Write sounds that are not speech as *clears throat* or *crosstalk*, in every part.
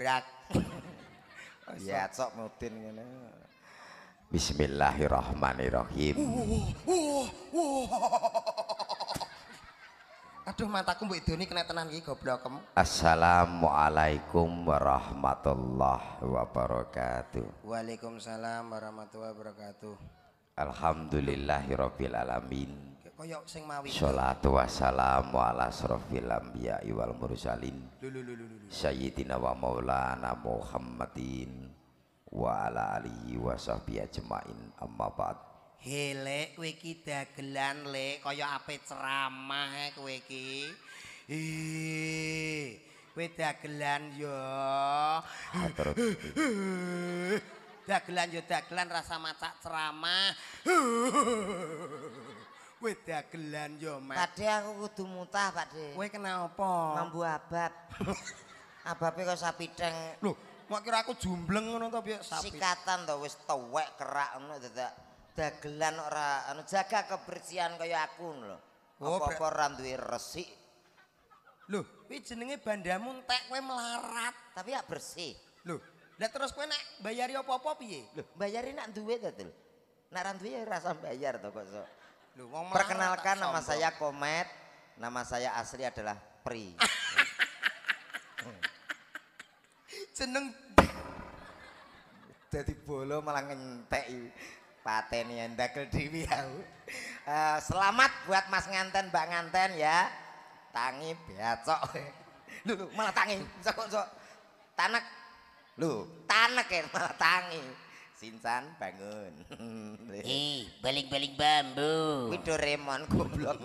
nabrak. *laughs* ya sok mutin ngene. Bismillahirrahmanirrahim. *laughs* Aduh mataku mbok idoni kena tenan iki kamu. Assalamualaikum warahmatullahi wabarakatuh. Waalaikumsalam warahmatullahi wabarakatuh. Alhamdulillahirabbil alamin. sing mawi. wassalamu ala anbiya wal mursalin. Sayyidina wa maulana Muhammadin wa ala alihi wa sahbihi ajmain amma ba'd. Hele kowe iki dagelan le kaya ape ceramah kowe iki. kowe dagelan yo. Hatur. *laughs* dagelan yo dagelan rasa macak ceramah Kowe *laughs* dagelan yo, Mas. Tadi aku kudu mutah, Pak De. Kowe apa? Mambu abab. *laughs* Ababe kok teng. Lho, kok kira aku jumbleng ngono to piye sapi? Sikatan to wis tuwek kerak ngono dadak dagelan ora anu jaga kebersihan kaya aku lho. Oh, Apa-apa ora duwe resik. Loh, kuwi jenenge bandamu entek kowe melarat. Tapi ya bersih. Loh, lah terus kowe nek bayari apa-apa piye? Lho, bayari nak duwe to, Dul. Nak ra duwe ya rasa bayar to kok. So. Lho, wong Perkenalkan nama sombong. saya Komet. Nama saya asli adalah Pri. *laughs* Jeneng jadi *laughs* bolo malah ngentek paten yang dakel dewi aku. Uh, selamat buat Mas Nganten, Mbak Nganten ya. Tangi beacok. Lho, *laughs* malah tangi. Sok sok. Tanak Lho, tanek ya, *laughs* tangi. Sinsan bangun. Hei, *laughs* eh, baling-baling bambu. Widho remon goblok. *laughs*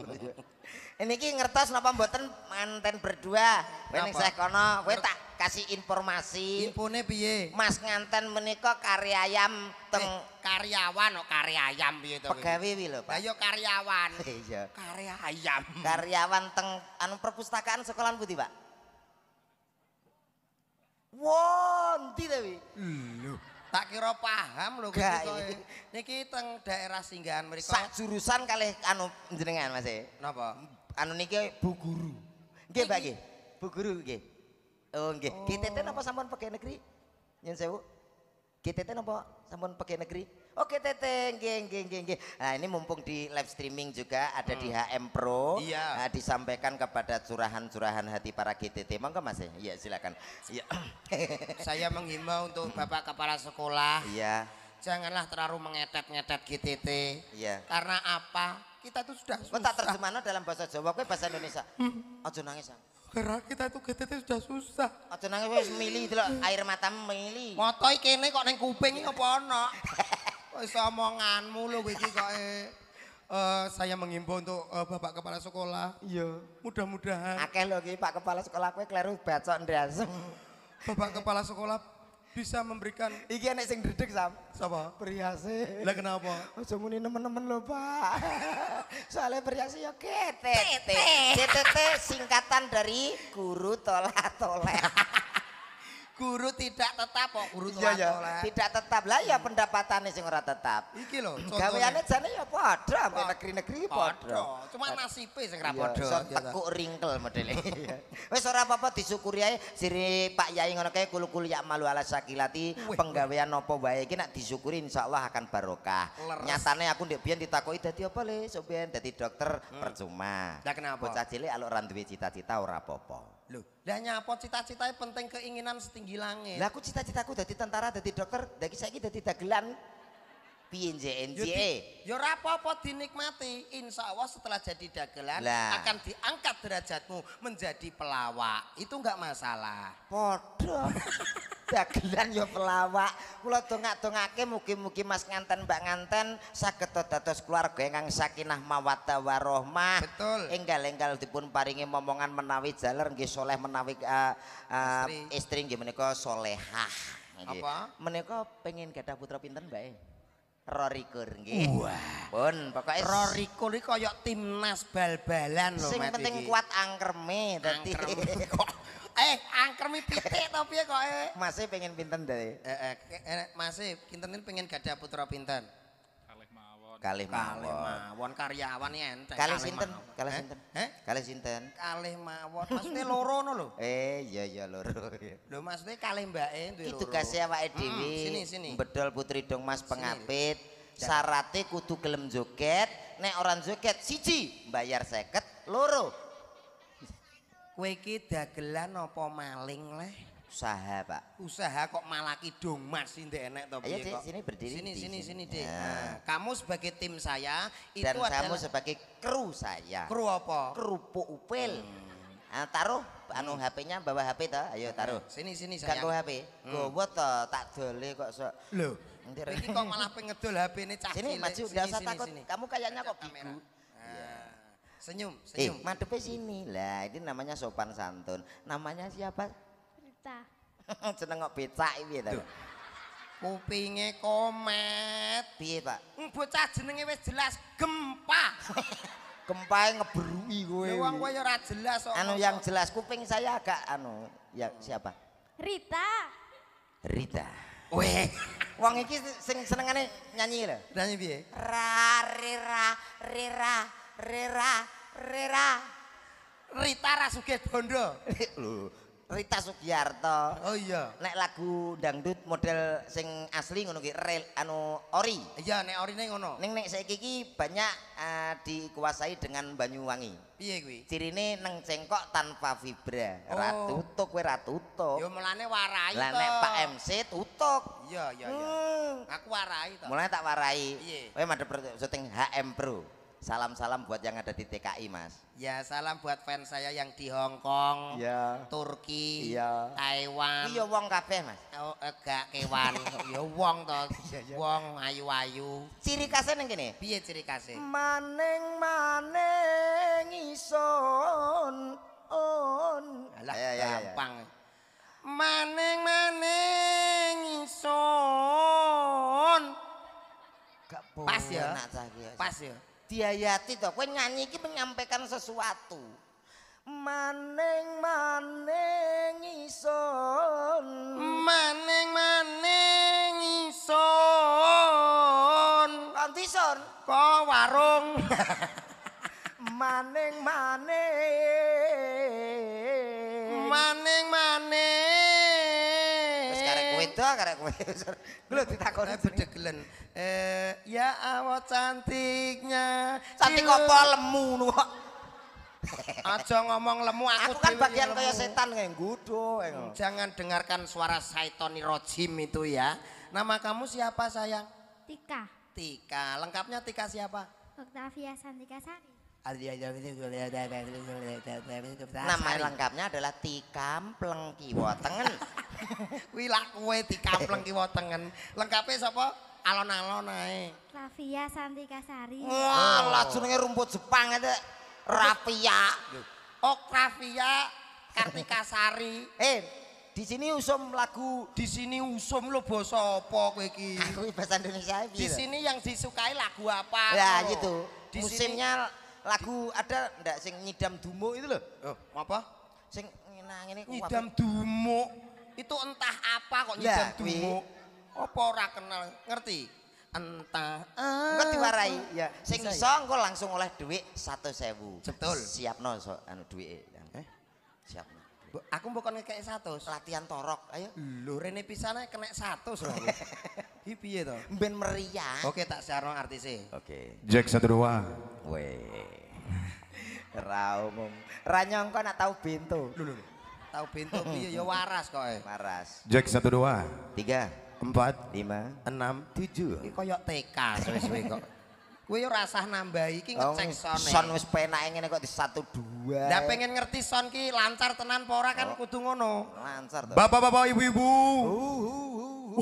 ini ki ngertos napa mboten manten berdua. Kowe ning sih kono, kowe tak kasih informasi. Impune piye? Mas nganten menika karya ayam teng eh, karyawan kok oh, karya ayam piye to? Pegawe wi lho, Pak. Ayo karyawan. Iya. Kari ayam. Karyawan teng anu perpustakaan sekolah putih Pak. Wonti Dewi. Lho, tak kira paham lho Gak iya. Niki teng daerah singgahan mriku. Sak jurusan kalih anu jenengan Mas. E. Napa? Anu niki Bu Guru. Nggih, Mbak nggih. Bu Guru nggih. Oh nggih. Oh. GTT napa sampun pegawai negeri? Nyun sewu. GTT napa sampun pegawai negeri? Oke Teteng, geng, geng, geng, geng. Nah ini mumpung di live streaming juga ada hmm. di HM Pro. Iya. Nah, disampaikan kepada curahan-curahan hati para GTT. Mangga Mas ya? Iya silakan. Iya. *clears throat* Saya menghimbau untuk hmm. Bapak Kepala Sekolah. Iya. Janganlah terlalu mengetet-ngetet GTT. Iya. Karena apa? Kita tuh sudah oh, susah. Kok tak dalam bahasa Jawa, gue bahasa Indonesia. Hmm. Ojo nangis. Karena kita tuh GTT sudah susah. Ojo nangis Milih, milih. air matamu milih. Motoi kene kok neng kuping apa ana? *laughs* Wis omonganmu iki kok uh, eh, saya mengimbau untuk uh, Bapak Kepala Sekolah. Iya. Mudah-mudahan. oke lho iki Pak Kepala Sekolah kowe kleru bacok ndasem. Bapak Kepala Sekolah bisa memberikan iki enek sing dredeg sam sapa priase lah kenapa aja muni nemen-nemen lho Pak *laughs* soalnya priase ya GTT GTT singkatan dari guru tolak tolak *laughs* guru tidak tetap kok guru tua iya, iya. tidak tetap lah ya pendapatannya sing ora tetap iki lho gaweane jane ya padha ambek negeri-negeri padha cuma nasibe sing ora iya, padha gitu. tekuk ringkel modele iya. *laughs* wis ora apa-apa disyukuri ae sire Pak Yai ngono kae kulukul ya malu ala sakilati penggawean opo wae iki nak disyukuri insyaallah akan barokah nyatane aku ndek biyen ditakoki dadi apa le sok biyen dadi dokter hmm. percuma lah kenapa bocah cilik alok ra duwe cita-cita ora apa-apa Loh, lah nyapa cita-citanya penting keinginan setinggi langit. Lah aku cita-citaku jadi tentara, jadi dokter, dari saya kita dagelan. Piye NJE? Ya, ya ora apa dinikmati. Insya Allah setelah jadi dagelan lah. akan diangkat derajatmu menjadi pelawak. Itu enggak masalah. Podo. *laughs* dagelan ya pelawak kula dongak-dongake mugi-mugi Mas nganten Mbak nganten saged dados keluarga ingkang sakinah mawaddah warahmah betul enggal-enggal dipun paringi momongan menawi jaler nggih soleh menawi eh, eh, istri nggih menika salehah apa menika pengin gadah putra pinten Mbak eh? Rorikur nggih. Wah. Pun pokoke Rorikur iki kaya timnas bal-balan lho Sing penting kuat angkerme dadi. *laughs* eh angkerme pitik to piye kok e? Masih pengen pinten dadi? Heeh, eh, eh, Masih pinten pengen gadah putra pinten? Kale mawon mawon karyawan yen Kale sinten Kale sinten Kale sinten Kale mawon mesti loro ngono lho eh iya iya loro lho maksud e kalih mbake duwe loro tugas e awake dhewe hmm, bedol putri dong mas pengapit Sarate kudu gelem joget nek ora joget siji bayar 50 loro kowe iki dagelan apa maling leh usaha pak usaha kok malah kidung mas ini enak toh Ayo, iya, dek, sini berdiri sini di sini sini, sini ya. kamu sebagai tim saya itu dan adalah... kamu sebagai kru saya kru apa kerupuk upil hmm. nah, taruh anu HP-nya hmm. bawa HP toh ayo nah, taruh sini sini saya kan HP hmm. buat toh tak dole kok loh nanti ini kok malah pengedol HP ini cah sini maju gak usah takut sini. kamu kayaknya kok bigu gitu. senyum iya. senyum eh, madepe sini lah ini namanya sopan santun namanya siapa Pita. Jeneng *laughs* kok becak piye ta? Kupinge komet piye, Pak? Bocah jenenge wis jelas gempa. *laughs* gempa ngebruki kowe. Ya wong kowe ora jelas kok. Anu yang jelas kuping saya agak anu ya siapa? Rita. Rita. Weh, wong iki sing senengane nyanyi lho. Nyanyi piye? Ra rira rira rira rira. Rita Rasuge Bondo. *laughs* Lho, Rita Sugiyarto. Oh iya. Nek lagu dangdut model sing asli ngono ki anu ori. Iya, nek ori ning ngono. Ning nek saiki iki banyak eh, dikuasai dengan Banyuwangi. Piye kuwi? Cirine neng cengkok tanpa fibra. Oh. Ra tutuk kowe ra tutuk. Ya mulane warai to. Lah nek Pak MC tutuk. Iya, iya, iya. Hmm. Aku warai to. Mulane tak warai. Kowe madhep syuting HM Pro. Salam-salam buat yang ada di TKI, Mas. Ya, salam buat fans saya yang di Hongkong, ya. Turki, ya. Taiwan. Iya wong kafe Mas. Oh, enggak eh, kewan. *laughs* iya wong toh iya, iya, iya. Wong ayu-ayu. Ciri khasnya yang gini. iya ciri khasnya? Maneng maneng ison on. Alah, ya, ya, gampang. Ya, ya. maneng maneng ison. pas ya? ya. pas ya. Pas ya. diayati to kowe nyanyi iki menyampaikan sesuatu maning maning ison maning maning ison nanti son kok warung maning *laughs* maning Gue Lho ditakoni bedegelen. Eh ya awak cantiknya. Cantik apa lemu nua kok. Aja ngomong lemu aku, aku kan bagian kaya setan gudo Jangan dengarkan suara Saitoni Rojim itu ya. Nama kamu siapa sayang? Tika. Tika. Lengkapnya Tika siapa? Octavia Santika Sari. Nama lengkapnya adalah Tikampleng Kiwotengen. *laughs* wilak kue di dikampleng kiwa tengen. Kan. Lengkapnya siapa? Alon-alon ae. Rafia Kasari. Wah, lah jenenge rumput Jepang itu Rafia. Oh, Rafia sari *laughs* Eh, di sini usum lagu di sini usum lo basa apa kowe iki *laughs* aku bahasa Indonesia di sini yang disukai lagu apa ya gitu di musimnya sini, lagu ada ndak sing nyidam dumo itu loh oh. apa sing ini nyidam dumo itu entah apa kok nyidam dungu. Apa ora kenal, ngerti? Entah. Ah, Engko diwarai. Ya. Sing ya? iso engko langsung oleh dhuwit 100.000. Betul. Siapno so, anu dhuwite. Ya. Eh? Siapno. Duit. Aku mbok kon ngekek 100. Latihan torok, ayo. Lho rene pisane kena 100 lho aku. Iki *laughs* piye to? Ben meriah. Oke tak siarno artise. Oke. Okay. Jack 12. Weh. Ra umum. Ra nyangka nak tau bento. Lho lho tahu pintu piye ya waras kok. Eh. Waras. Jack satu dua. Tiga. Empat. Lima. Enam. Tujuh. Ini koyok TK suwe-suwe kok. Gue yo rasah nambah iki oh, ngecek son. Son wis penake ngene kok di 1 2. Lah pengen ngerti son ki lancar tenan apa kan oh. Lancar to. Bapak-bapak ibu-ibu.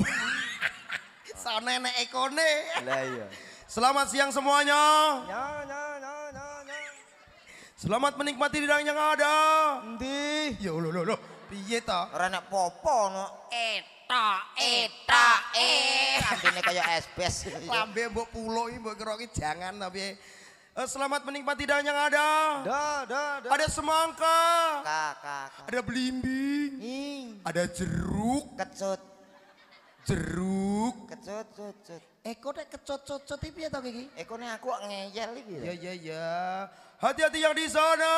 Uh, *laughs* ekone. Iya. Selamat siang semuanya. Ya, ya. Selamat menikmati hidangan yang ada. Nanti, Ya lo lo lo. Piye ta? Ora nek popo no. Eta, eta, eh. Lambene eh. kaya SPS. Lambe mbok pulo iki mbok kira jangan tapi eh, Selamat menikmati dan yang ada. Da, da, da. Ada semangka. Ka, ka, ka. Ada belimbing. Ing. Ada jeruk. Kecut. Jeruk. Kecut, cut, cut. Eko nek kecut, cut, cut iki piye to iki? Eko nek aku ngeyel iki. Ya, ya, ya. ya. Hati-hati yang di sana.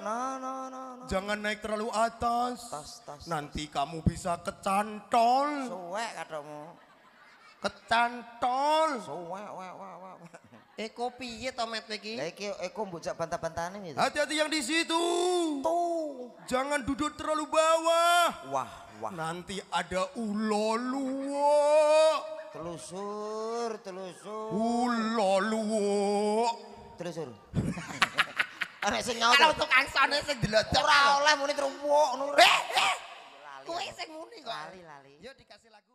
No, no, no, no. Jangan naik terlalu atas. Tos, tos, Nanti kamu bisa kecantol. Suwek katamu. Kecantol. Suwek, wek, wek, wek. Eko piye met iki? Lah iki eko mbojak bantah-bantahane gitu. Hati-hati yang di situ. Tuh. Jangan duduk terlalu bawah. Wah, wah. Nanti ada uloluwo. Telusur, telusur. Uloluwo. Telusur. *laughs* Ana sing nyaut. Kalau untuk sone sing delodok. Ora oleh muni trumpuk ngono. Kuwi eh, eh. sing muni kok. Lali lali. Yo dikasih lagu.